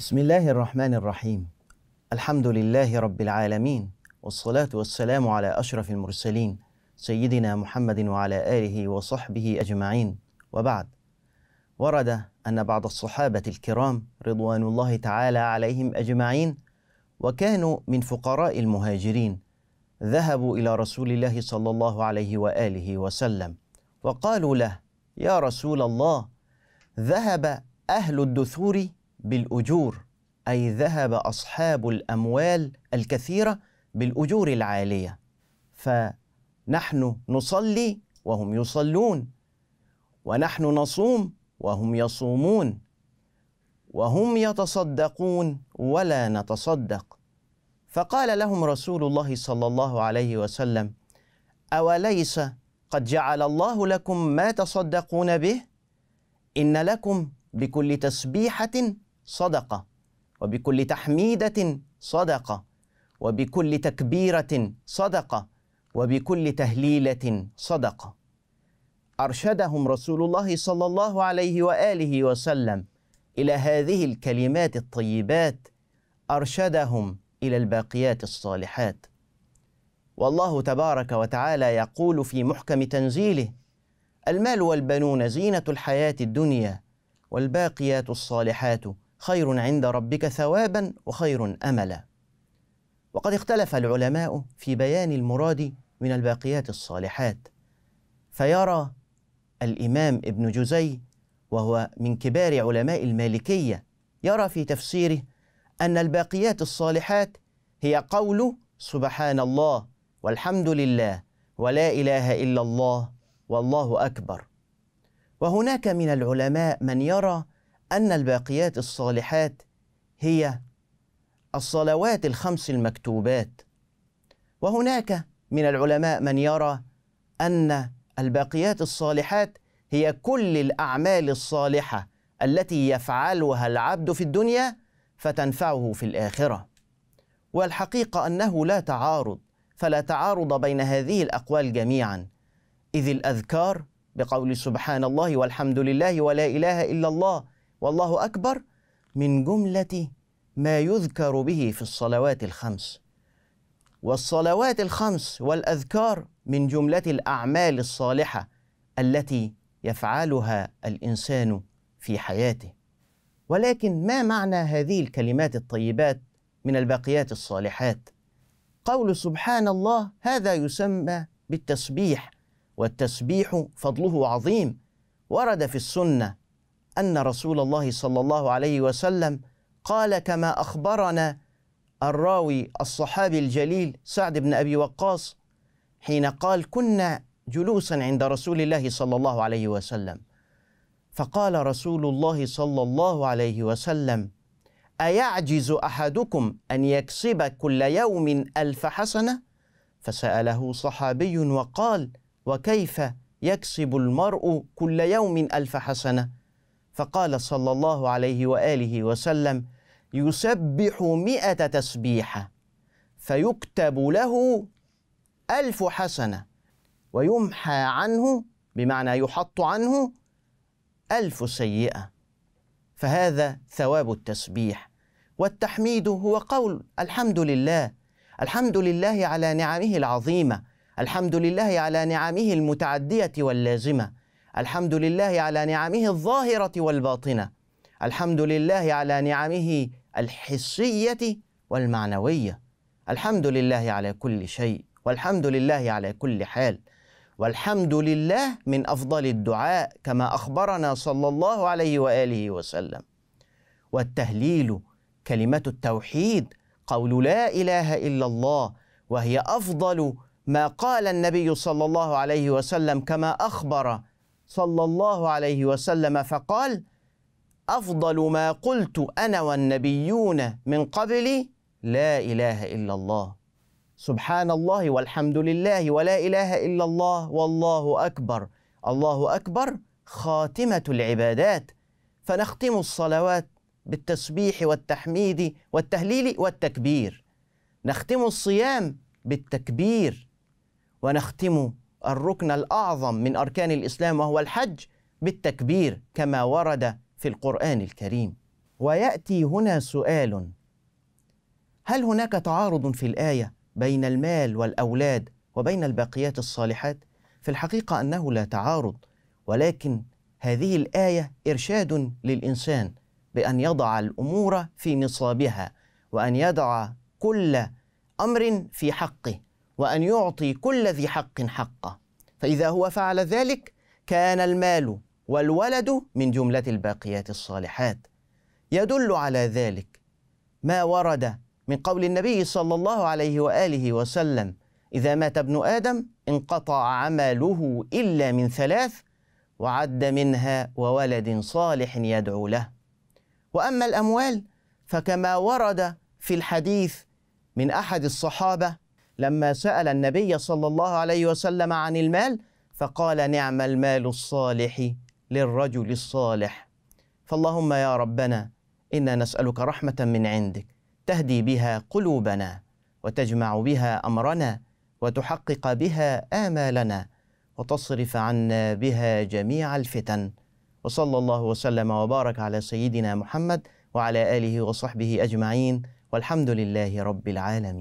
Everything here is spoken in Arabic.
بسم الله الرحمن الرحيم الحمد لله رب العالمين والصلاة والسلام على أشرف المرسلين سيدنا محمد وعلى آله وصحبه أجمعين وبعد ورد أن بعض الصحابة الكرام رضوان الله تعالى عليهم أجمعين وكانوا من فقراء المهاجرين ذهبوا إلى رسول الله صلى الله عليه وآله وسلم وقالوا له يا رسول الله ذهب أهل الدثور بالأجور أي ذهب أصحاب الأموال الكثيرة بالأجور العالية فنحن نصلي وهم يصلون ونحن نصوم وهم يصومون وهم يتصدقون ولا نتصدق فقال لهم رسول الله صلى الله عليه وسلم اوليس قد جعل الله لكم ما تصدقون به ان لكم بكل تسبيحه صدقة وبكل تحميدة صدقة وبكل تكبيرة صدقة وبكل تهليلة صدقة أرشدهم رسول الله صلى الله عليه وآله وسلم إلى هذه الكلمات الطيبات أرشدهم إلى الباقيات الصالحات والله تبارك وتعالى يقول في محكم تنزيله المال والبنون زينة الحياة الدنيا والباقيات الصالحات خير عند ربك ثوابا وخير املا وقد اختلف العلماء في بيان المراد من الباقيات الصالحات فيرى الامام ابن جزي وهو من كبار علماء المالكيه يرى في تفسيره ان الباقيات الصالحات هي قول سبحان الله والحمد لله ولا اله الا الله والله اكبر وهناك من العلماء من يرى أن الباقيات الصالحات هي الصلوات الخمس المكتوبات وهناك من العلماء من يرى أن الباقيات الصالحات هي كل الأعمال الصالحة التي يفعلها العبد في الدنيا فتنفعه في الآخرة والحقيقة أنه لا تعارض فلا تعارض بين هذه الأقوال جميعا إذ الأذكار بقول سبحان الله والحمد لله ولا إله إلا الله والله أكبر من جملة ما يذكر به في الصلوات الخمس والصلوات الخمس والأذكار من جملة الأعمال الصالحة التي يفعلها الإنسان في حياته ولكن ما معنى هذه الكلمات الطيبات من الباقيات الصالحات قول سبحان الله هذا يسمى بالتسبيح والتسبيح فضله عظيم ورد في السنه ان رسول الله صلى الله عليه وسلم قال كما اخبرنا الراوي الصحابي الجليل سعد بن ابي وقاص حين قال كنا جلوسا عند رسول الله صلى الله عليه وسلم فقال رسول الله صلى الله عليه وسلم ايعجز احدكم ان يكسب كل يوم الف حسنه فساله صحابي وقال وكيف يكسب المرء كل يوم الف حسنه فقال صلى الله عليه وآله وسلم يسبح مئة تسبيحة فيكتب له ألف حسنة ويمحى عنه بمعنى يحط عنه ألف سيئة فهذا ثواب التسبيح والتحميد هو قول الحمد لله الحمد لله على نعمه العظيمه الحمد لله على نعمه المتعديه واللازمه الحمد لله على نعمه الظاهرة والباطنة الحمد لله على نعمه الحسية والمعنوية الحمد لله على كل شيء والحمد لله على كل حال والحمد لله من أفضل الدعاء كما أخبرنا صلى الله عليه وآله وسلم والتهليل كلمة التوحيد قول لا إله إلا الله وهي أفضل ما قال النبي صلى الله عليه وسلم كما أخبر صلى الله عليه وسلم فقال افضل ما قلت انا والنبيون من قبلي لا اله الا الله سبحان الله والحمد لله ولا اله الا الله والله اكبر الله اكبر خاتمه العبادات فنختم الصلوات بالتسبيح والتحميد والتهليل والتكبير نختم الصيام بالتكبير ونختم الركن الأعظم من أركان الإسلام وهو الحج بالتكبير كما ورد في القرآن الكريم ويأتي هنا سؤال هل هناك تعارض في الآية بين المال والأولاد وبين الباقيات الصالحات؟ في الحقيقة أنه لا تعارض ولكن هذه الآية إرشاد للإنسان بأن يضع الأمور في نصابها وأن يضع كل أمر في حقه وأن يعطي كل ذي حق حقه فإذا هو فعل ذلك كان المال والولد من جملة الباقيات الصالحات يدل على ذلك ما ورد من قول النبي صلى الله عليه وآله وسلم إذا مات ابن آدم انقطع عمله إلا من ثلاث وعد منها وولد صالح يدعو له وأما الأموال فكما ورد في الحديث من أحد الصحابة لما سأل النبي صلى الله عليه وسلم عن المال فقال نعم المال الصالح للرجل الصالح فاللهم يا ربنا إنا نسألك رحمة من عندك تهدي بها قلوبنا وتجمع بها أمرنا وتحقق بها آمالنا وتصرف عنا بها جميع الفتن وصلى الله وسلم وبارك على سيدنا محمد وعلى آله وصحبه أجمعين والحمد لله رب العالمين